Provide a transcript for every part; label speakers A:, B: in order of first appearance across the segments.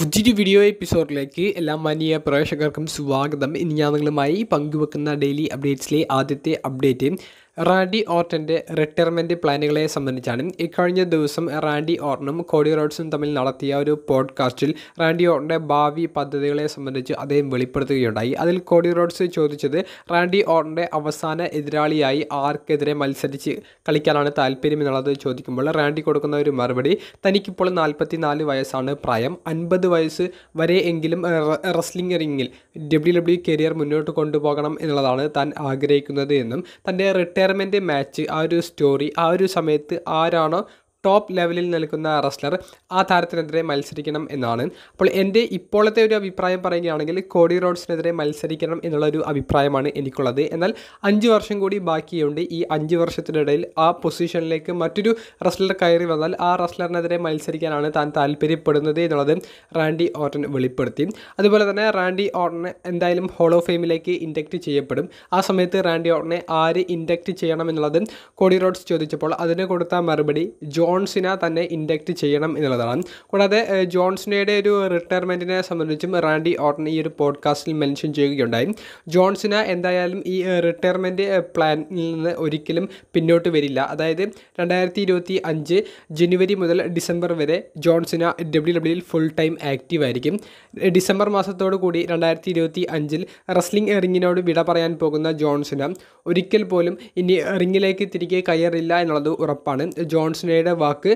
A: പുതിയൊരു വീഡിയോ എപ്പിസോഡിലേക്ക് എല്ലാ മാന്യ പ്രേക്ഷകർക്കും സ്വാഗതം ഇനി ഞാൻ നിങ്ങളുമായി പങ്കുവെക്കുന്ന ഡെയിലി അപ്ഡേറ്റ്സിലെ ആദ്യത്തെ അപ്ഡേറ്റ് റാഡി ഓർട്ടൻ്റെ റിട്ടയർമെൻറ്റ് പ്ലാനുകളെ സംബന്ധിച്ചാണ് ഇക്കഴിഞ്ഞ ദിവസം റാൻഡി ഓർട്ടനും കോഡി റോഡ്സും തമ്മിൽ നടത്തിയ ഒരു പോഡ്കാസ്റ്റിൽ റാൻഡി ഓർട്ടൻ്റെ ഭാവി പദ്ധതികളെ സംബന്ധിച്ച് അദ്ദേഹം വെളിപ്പെടുത്തുകയുണ്ടായി അതിൽ കോഡി റോഡ്സ് ചോദിച്ചത് റാൻഡി ഓർട്ടൻ്റെ അവസാന എതിരാളിയായി ആർക്കെതിരെ മത്സരിച്ച് കളിക്കാനാണ് താല്പര്യം എന്നുള്ളത് ചോദിക്കുമ്പോൾ റാൻഡി കൊടുക്കുന്ന ഒരു മറുപടി തനിക്കിപ്പോൾ നാൽപ്പത്തി നാല് വയസ്സാണ് പ്രായം അൻപത് വയസ്സ് വരെ എങ്കിലും റെസ്ലിംഗ് റിങ്ങിൽ ഡബ്ല്യു ഡബ്ല്യു കരിയർ മുന്നോട്ട് കൊണ്ടുപോകണം എന്നുള്ളതാണ് താൻ ആഗ്രഹിക്കുന്നത് എന്നും തൻ്റെ റിട്ടയർ റിട്ടയർമെൻറ്റ് മാച്ച് ആ ഒരു സ്റ്റോറി ആ ഒരു സമയത്ത് ആരാണോ ടോപ്പ് ലെവലിൽ നിൽക്കുന്ന റെസ്ലർ ആ താരത്തിനെതിരെ മത്സരിക്കണം എന്നാണ് അപ്പോൾ എൻ്റെ ഇപ്പോഴത്തെ ഒരു അഭിപ്രായം പറയുകയാണെങ്കിൽ കോടി റോഡ്സിനെതിരെ മത്സരിക്കണം എന്നുള്ളൊരു അഭിപ്രായമാണ് എനിക്കുള്ളത് എന്നാൽ അഞ്ച് വർഷം കൂടി ബാക്കിയുണ്ട് ഈ അഞ്ച് വർഷത്തിനിടയിൽ ആ പൊസിഷനിലേക്ക് മറ്റൊരു റെസ്ലർ കയറി വന്നാൽ ആ റെസ്ലറിനെതിരെ മത്സരിക്കാനാണ് താൻ താല്പര്യപ്പെടുന്നത് എന്നുള്ളത് റാൻഡി ഓർട്ടൻ വെളിപ്പെടുത്തി അതുപോലെ തന്നെ റാൻഡി ഓർട്ടനെ എന്തായാലും ഹോൾ ഓഫ് ഫെയിമിലേക്ക് ഇൻഡക്റ്റ് ചെയ്യപ്പെടും ആ സമയത്ത് റാൻഡി ഓർട്ടനെ ആര് ഇൻഡക്റ്റ് ചെയ്യണം എന്നുള്ളത് കോടി റോഡ്സ് ചോദിച്ചപ്പോൾ അതിന് കൊടുത്ത മറുപടി ജോ ജോൺസിനെ തന്നെ ഇൻഡക്റ്റ് ചെയ്യണം എന്നുള്ളതാണ് കൂടാതെ ജോൺസിനയുടെ ഒരു റിട്ടയർമെൻറ്റിനെ സംബന്ധിച്ചും റാൻഡി ഓർട്ടൺ ഈ ഒരു പോഡ്കാസ്റ്റിൽ മെൻഷൻ ചെയ്യുകയുണ്ടായി ജോൺസിന് എന്തായാലും ഈ റിട്ടയർമെൻറ്റ് പ്ലാനിൽ നിന്ന് ഒരിക്കലും പിന്നോട്ട് വരില്ല അതായത് രണ്ടായിരത്തി ഇരുപത്തി അഞ്ച് ജനുവരി മുതൽ ഡിസംബർ വരെ ജോൺസിന് ഡബ്ല്യു ഡബ്ല്യുയിൽ ഫുൾ ടൈം ആക്റ്റീവ് ആയിരിക്കും ഡിസംബർ മാസത്തോടു കൂടി രണ്ടായിരത്തി ഇരുപത്തി അഞ്ചിൽ റസ്ലിംഗ് റിങ്ങിനോട് വിട പറയാൻ പോകുന്ന ജോൺസിന് ഒരിക്കൽ പോലും ഇനി റിങ്ങിലേക്ക് തിരികെ കയറില്ല എന്നുള്ളത് ഉറപ്പാണ് ജോൺസിനയുടെ വാക്ക്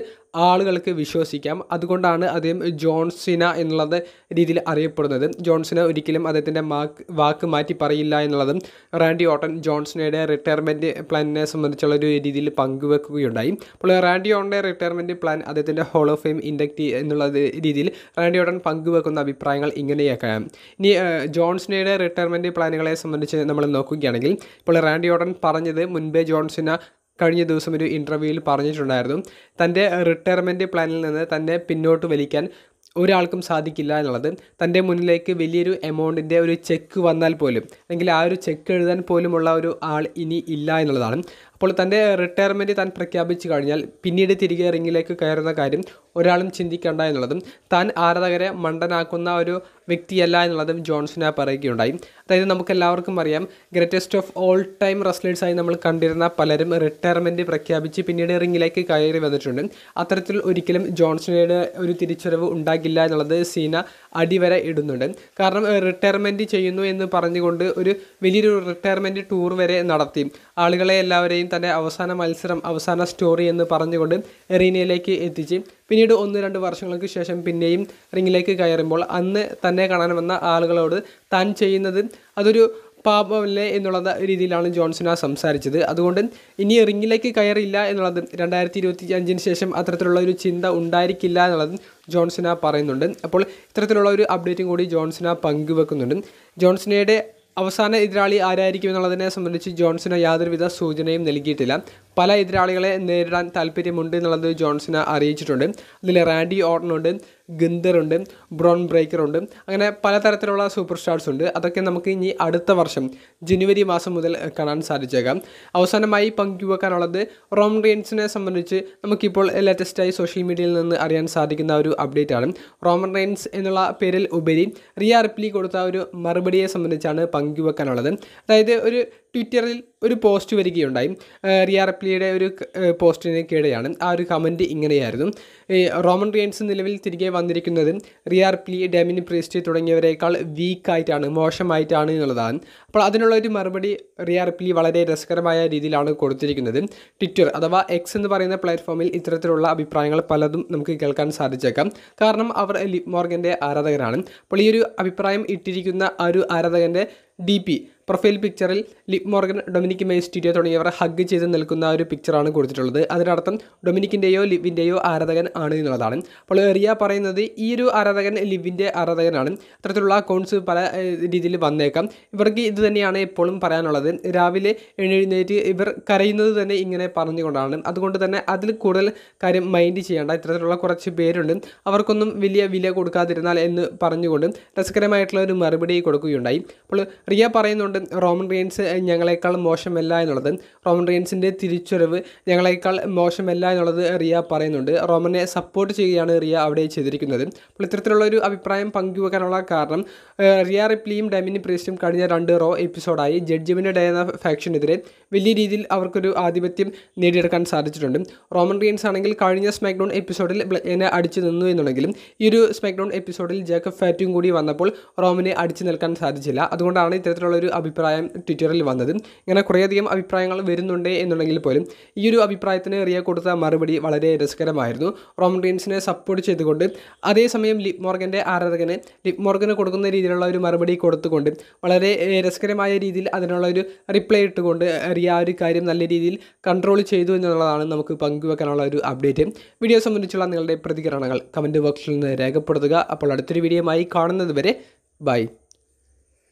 A: ആളുകൾക്ക് വിശ്വസിക്കാം അതുകൊണ്ടാണ് അദ്ദേഹം ജോൺസിന എന്നുള്ളത് രീതിയിൽ അറിയപ്പെടുന്നത് ജോൺസിന ഒരിക്കലും അദ്ദേഹത്തിൻ്റെ മാക്ക് വാക്ക് മാറ്റി പറയില്ല എന്നുള്ളതും റാൻഡി ഓട്ടൺ ജോൺസിനയുടെ റിട്ടയർമെൻറ്റ് പ്ലാനിനെ സംബന്ധിച്ചുള്ള ഒരു രീതിയിൽ പങ്കുവെക്കുകയുണ്ടായി അപ്പോൾ റാൻഡി ഓട്ടൻ്റെ റിട്ടയർമെൻറ്റ് പ്ലാൻ അദ്ദേഹത്തിൻ്റെ ഹോൾ ഓഫ് ഫെയിം ഇൻഡക്റ്റ് എന്നുള്ള രീതിയിൽ റാൻഡി ഓട്ടൺ പങ്കുവെക്കുന്ന അഭിപ്രായങ്ങൾ ഇങ്ങനെയൊക്കെയാണ് ഇനി ജോൺസിനയുടെ റിട്ടയർമെൻറ്റ് പ്ലാനുകളെ സംബന്ധിച്ച് നമ്മൾ നോക്കുകയാണെങ്കിൽ ഇപ്പോൾ റാൻഡി ഓട്ടൺ പറഞ്ഞത് മുൻപേ ജോൺസിന കഴിഞ്ഞ ദിവസം ഒരു ഇൻ്റർവ്യൂവിൽ പറഞ്ഞിട്ടുണ്ടായിരുന്നു തൻ്റെ റിട്ടയർമെൻ്റ് പ്ലാനിൽ നിന്ന് തന്നെ പിന്നോട്ട് വലിക്കാൻ ഒരാൾക്കും സാധിക്കില്ല എന്നുള്ളത് തൻ്റെ മുന്നിലേക്ക് വലിയൊരു എമൗണ്ടിൻ്റെ ഒരു ചെക്ക് വന്നാൽ പോലും അല്ലെങ്കിൽ ആ ഒരു ചെക്ക് എഴുതാൻ പോലുമുള്ള ഒരു ആൾ ഇനി ഇല്ല എന്നുള്ളതാണ് അപ്പോൾ തൻ്റെ റിട്ടയർമെൻ്റ് താൻ പ്രഖ്യാപിച്ചു കഴിഞ്ഞാൽ പിന്നീട് തിരികെ റിങ്ങിലേക്ക് കയറുന്ന കാര്യം ഒരാളും ചിന്തിക്കേണ്ട എന്നുള്ളതും താൻ ആരാധകരെ മണ്ടനാക്കുന്ന ഒരു വ്യക്തിയല്ല എന്നുള്ളതും ജോൺസനെ പറയുകയുണ്ടായി അതായത് എല്ലാവർക്കും അറിയാം ഗ്രേറ്റസ്റ്റ് ഓഫ് ഓൾ ടൈം റെസ്ലേഴ്സായി നമ്മൾ കണ്ടിരുന്ന പലരും റിട്ടയർമെൻറ്റ് പ്രഖ്യാപിച്ച് പിന്നീട് റിങ്ങിലേക്ക് കയറി വന്നിട്ടുണ്ട് അത്തരത്തിൽ ഒരിക്കലും ജോൺസണയുടെ ഒരു തിരിച്ചറിവ് ഉണ്ടാകില്ല എന്നുള്ളത് സീന അടിവരെ ഇടുന്നുണ്ട് കാരണം റിട്ടയർമെൻറ്റ് ചെയ്യുന്നു എന്ന് പറഞ്ഞുകൊണ്ട് ഒരു വലിയൊരു റിട്ടയർമെൻറ്റ് ടൂർ വരെ നടത്തി ആളുകളെ എല്ലാവരെയും ഇത്രയും തൻ്റെ അവസാന മത്സരം അവസാന സ്റ്റോറി എന്ന് പറഞ്ഞുകൊണ്ട് എറീനയിലേക്ക് എത്തിച്ച് പിന്നീട് ഒന്ന് രണ്ട് വർഷങ്ങൾക്ക് ശേഷം പിന്നെയും റിങ്ങിലേക്ക് കയറുമ്പോൾ അന്ന് തന്നെ കാണാൻ വന്ന ആളുകളോട് താൻ ചെയ്യുന്നത് അതൊരു പാപമല്ലേ എന്നുള്ള രീതിയിലാണ് ജോൺസൺ ആ സംസാരിച്ചത് അതുകൊണ്ട് ഇനി റിങ്ങിലേക്ക് കയറില്ല എന്നുള്ളത് രണ്ടായിരത്തി ഇരുപത്തി അഞ്ചിന് ശേഷം അത്തരത്തിലുള്ള ഒരു ചിന്ത ഉണ്ടായിരിക്കില്ല എന്നുള്ളത് ജോൺസൺ പറയുന്നുണ്ട് അപ്പോൾ ഇത്തരത്തിലുള്ള ഒരു അപ്ഡേറ്റും കൂടി ജോൺസൺ പങ്കുവെക്കുന്നുണ്ട് ജോൺസണയുടെ അവസാന എതിരാളി ആരായിരിക്കും എന്നുള്ളതിനെ സംബന്ധിച്ച് ജോൺസിന് യാതൊരുവിധ സൂചനയും നൽകിയിട്ടില്ല പല എതിരാളികളെ നേരിടാൻ താല്പര്യമുണ്ട് എന്നുള്ളത് ജോൺസന് അറിയിച്ചിട്ടുണ്ട് അതിൽ റാൻഡി ഓർട്ടനുണ്ട് ഗന്ധറുണ്ട് ബ്രോൺ ബ്രേക്കറുണ്ട് അങ്ങനെ പലതരത്തിലുള്ള സൂപ്പർ സ്റ്റാർസ് ഉണ്ട് അതൊക്കെ നമുക്ക് ഇനി അടുത്ത വർഷം ജനുവരി മാസം മുതൽ കാണാൻ സാധിച്ചേക്കാം അവസാനമായി പങ്കുവെക്കാനുള്ളത് റോം റെയിൻസിനെ സംബന്ധിച്ച് നമുക്കിപ്പോൾ ലേറ്റസ്റ്റായി സോഷ്യൽ മീഡിയയിൽ നിന്ന് അറിയാൻ സാധിക്കുന്ന ഒരു അപ്ഡേറ്റ് ആണ് റോമൻ റെയിൻസ് എന്നുള്ള പേരിൽ ഉപരി റിയ റിപ്ലി കൊടുത്ത ഒരു മറുപടിയെ സംബന്ധിച്ചാണ് പങ്കുവെക്കാനുള്ളത് അതായത് ഒരു ട്വിറ്ററിൽ ഒരു പോസ്റ്റ് വരികയുണ്ടായി റിയ റെപ്ലിയുടെ ഒരു പോസ്റ്റിന് കീഴെയാണ് ആ ഒരു കമൻറ്റ് ഇങ്ങനെയായിരുന്നു റോമൻ റിയൻസ് നിലവിൽ തിരികെ വന്നിരിക്കുന്നത് റിയ റെപ്ലി ഡെമിനി പ്രീസ്റ്റി തുടങ്ങിയവരെക്കാൾ വീക്കായിട്ടാണ് മോശമായിട്ടാണ് എന്നുള്ളതാണ് അപ്പോൾ അതിനുള്ള ഒരു മറുപടി റിയ റെപ്ലി വളരെ രസകരമായ രീതിയിലാണ് കൊടുത്തിരിക്കുന്നത് ട്വിറ്റർ അഥവാ എക്സ് എന്ന് പറയുന്ന പ്ലാറ്റ്ഫോമിൽ ഇത്തരത്തിലുള്ള അഭിപ്രായങ്ങൾ പലതും നമുക്ക് കേൾക്കാൻ സാധിച്ചേക്കാം കാരണം അവർ ലിപ് മോർഗൻ്റെ ആരാധകരാണ് അപ്പോൾ ഈ ഒരു അഭിപ്രായം ഇട്ടിരിക്കുന്ന ആ ഒരു ആരാധകൻ്റെ ഡി പി പ്രൊഫൈൽ പിക്ചറിൽ ലിപ് മോർഗൻ ഡൊമിനിക് മേസ്റ്റിരിയോ തുടങ്ങിയവർ ഹഗ് ചെയ്ത് നിൽക്കുന്ന ഒരു പിക്ചറാണ് കൊടുത്തിട്ടുള്ളത് അതിനർത്ഥം ഡൊമിനിക്കിൻ്റെയോ ലിവിൻ്റെയോ ആരാധകൻ ആണ് എന്നുള്ളതാണ് അപ്പോൾ റിയ പറയുന്നത് ഈ ഒരു ആരാധകൻ ലിവിൻ്റെ ആരാധകനാണ് അത്തരത്തിലുള്ള അക്കൗണ്ട്സ് പല രീതിയിൽ വന്നേക്കാം ഇവർക്ക് ഇത് തന്നെയാണ് എപ്പോഴും പറയാനുള്ളത് രാവിലെ എഴുന്നേറ്റ് ഇവർ കരയുന്നത് തന്നെ ഇങ്ങനെ പറഞ്ഞുകൊണ്ടാണ് അതുകൊണ്ട് തന്നെ അതിൽ കൂടുതൽ കാര്യം മൈൻഡ് ചെയ്യേണ്ട ഇത്തരത്തിലുള്ള കുറച്ച് പേരുണ്ട് അവർക്കൊന്നും വലിയ വില കൊടുക്കാതിരുന്നാൽ എന്ന് പറഞ്ഞുകൊണ്ട് രസകരമായിട്ടുള്ള ഒരു മറുപടി കൊടുക്കുകയുണ്ടായി അപ്പോൾ റിയ പറയുന്നുണ്ട് അതുകൊണ്ട് റോമൻ റീൻസ് ഞങ്ങളെക്കാൾ മോശമല്ല എന്നുള്ളത് റോമൻ റീൻസിൻ്റെ തിരിച്ചുവരവ് ഞങ്ങളെക്കാൾ മോശമല്ല എന്നുള്ളത് റിയ പറയുന്നുണ്ട് റോമനെ സപ്പോർട്ട് ചെയ്യുകയാണ് റിയ അവിടെ ചെയ്തിരിക്കുന്നത് അപ്പോൾ ഇത്തരത്തിലുള്ള ഒരു അഭിപ്രായം പങ്കുവെക്കാനുള്ള കാരണം റിയ റിപ്ലിയും ഡെമിനി പ്രീസ്റ്റും കഴിഞ്ഞ രണ്ട് റോ എപ്പിസോഡായി ജഡ്ജിമിൻ്റെ ഡേ എന്ന ഫാക്ഷനെതിരെ വലിയ രീതിയിൽ അവർക്കൊരു ആധിപത്യം നേടിയെടുക്കാൻ സാധിച്ചിട്ടുണ്ട് റോമൻ റീൻസ് ആണെങ്കിൽ കഴിഞ്ഞ സ്മാക്ഡൗൺ എപ്പിസോഡിൽ എന്നെ അടിച്ചു നിന്നു എന്നുണ്ടെങ്കിലും ഈ ഒരു സ്മാക്ഡൗൺ എപ്പിസോഡിൽ ജേക്കബ് ഫാറ്റും കൂടി വന്നപ്പോൾ റോമിനെ അടിച്ചു നിൽക്കാൻ സാധിച്ചില്ല അതുകൊണ്ടാണ് ഇത്തരത്തിലുള്ള ഒരു അഭിപ്രായം ട്വിറ്ററിൽ വന്നത് ഇങ്ങനെ കുറേയധികം അഭിപ്രായങ്ങൾ വരുന്നുണ്ട് എന്നുണ്ടെങ്കിൽ പോലും ഈ ഒരു അഭിപ്രായത്തിന് റിയ കൊടുത്ത മറുപടി വളരെ രസകരമായിരുന്നു റീൻസിനെ സപ്പോർട്ട് ചെയ്തുകൊണ്ട് അതേസമയം ലിപ് മോർഗൻ്റെ ആരാധകന് ലിപ് മോർഗന് കൊടുക്കുന്ന രീതിയിലുള്ള ഒരു മറുപടി കൊടുത്തുകൊണ്ട് വളരെ രസകരമായ രീതിയിൽ അതിനുള്ള ഒരു റിപ്ലൈ ഇട്ടുകൊണ്ട് റിയ ആ ഒരു കാര്യം നല്ല രീതിയിൽ കൺട്രോൾ ചെയ്തു എന്നുള്ളതാണ് നമുക്ക് പങ്കുവെക്കാനുള്ള ഒരു അപ്ഡേറ്റ് വീഡിയോ സംബന്ധിച്ചുള്ള നിങ്ങളുടെ പ്രതികരണങ്ങൾ കമൻറ്റ് ബോക്സിൽ നിന്ന് രേഖപ്പെടുത്തുക അപ്പോൾ അടുത്തൊരു ായി കാണുന്നത് വരെ ബൈ